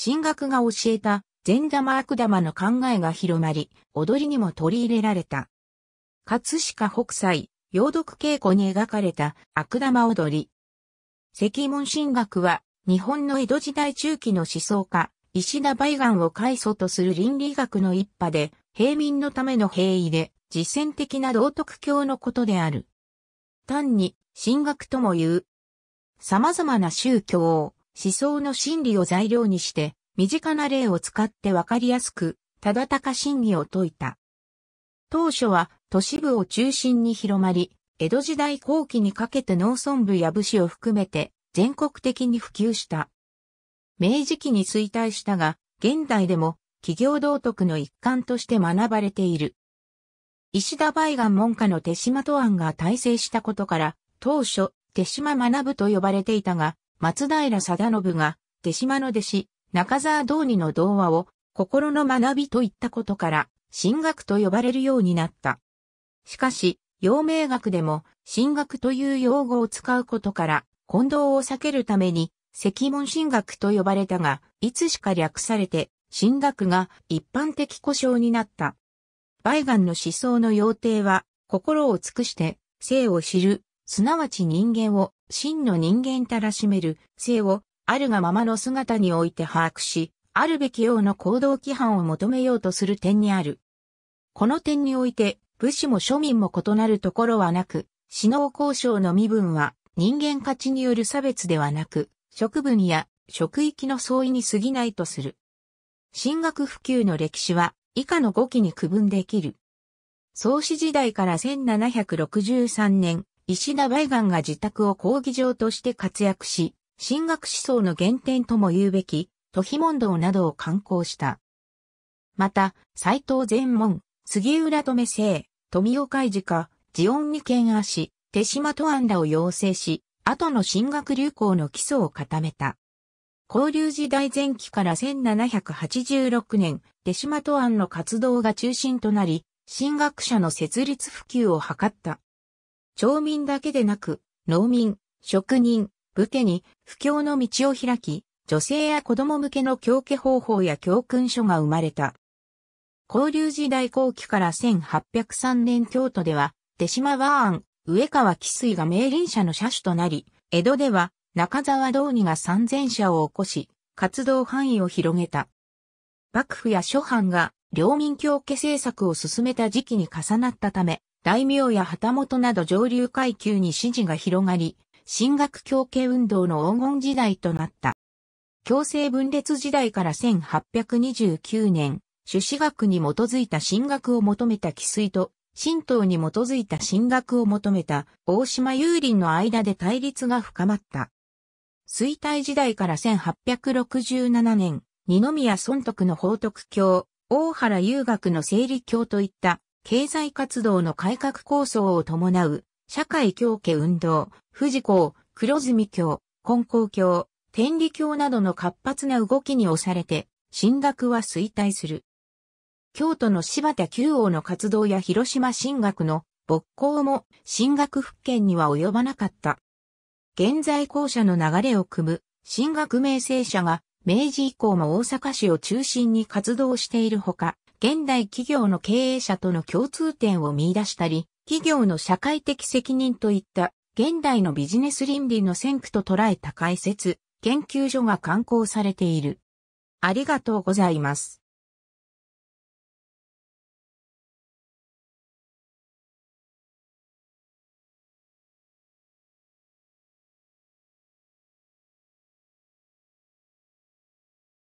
神学が教えた善玉悪玉の考えが広まり、踊りにも取り入れられた。葛飾北斎、洋読稽古に描かれた悪玉踊り。石門神学は日本の江戸時代中期の思想家、石田梅岩を開祖とする倫理学の一派で、平民のための平易で、実践的な道徳教のことである。単に、神学とも言う。様々な宗教を、思想の真理を材料にして、身近な例を使ってわかりやすく、ただたか真偽を説いた。当初は都市部を中心に広まり、江戸時代後期にかけて農村部や武士を含めて全国的に普及した。明治期に衰退したが、現代でも企業道徳の一環として学ばれている。石田梅岩門下の手島と案が大成したことから、当初、手島学部と呼ばれていたが、松平定信が手島の弟子、中沢道二の童話を心の学びといったことから、進学と呼ばれるようになった。しかし、陽明学でも、進学という用語を使うことから、混同を避けるために、石門進学と呼ばれたが、いつしか略されて、進学が一般的故障になった。梅岩の思想の要諦は、心を尽くして、性を知る、すなわち人間を真の人間たらしめる、性をあるがままの姿において把握し、あるべきようの行動規範を求めようとする点にある。この点において、武士も庶民も異なるところはなく、死の交渉の身分は人間価値による差別ではなく、職分や職域の相違に過ぎないとする。進学普及の歴史は以下の5期に区分できる。創始時代から1763年、石田梅岩が自宅を講義場として活躍し、神学思想の原点とも言うべき、都比問答などを刊行した。また、斎藤全門、杉浦留生、富岡海家、ジオンに県足、手島都安らを要請し、後の進学流行の基礎を固めた。交流時代前期から1786年、手島都安の活動が中心となり、進学者の設立普及を図った。町民だけでなく、農民、職人、武家に不況の道を開き、女性や子供向けの教家方法や教訓書が生まれた。交流時代後期から1803年京都では、手島和安、上川紀水が名林社の社主となり、江戸では中沢道二が三千社を起こし、活動範囲を広げた。幕府や諸藩が領民教家政策を進めた時期に重なったため、大名や旗本など上流階級に支持が広がり、神学教系運動の黄金時代となった。強制分裂時代から1829年、朱子学に基づいた神学を求めた奇水と、神道に基づいた神学を求めた大島幽林の間で対立が深まった。衰退時代から1867年、二宮尊徳の法徳教、大原遊学の整理教といった経済活動の改革構想を伴う社会教家運動、富士校、黒住教、根高教、天理教などの活発な動きに押されて、進学は衰退する。京都の柴田九王の活動や広島進学の勃興も進学復権には及ばなかった。現在校舎の流れを組む進学名声者が明治以降も大阪市を中心に活動しているほか、現代企業の経営者との共通点を見出したり、企業の社会的責任といった現代のビジネス倫理の先駆と捉えた解説、研究所が刊行されている。ありがとうございます。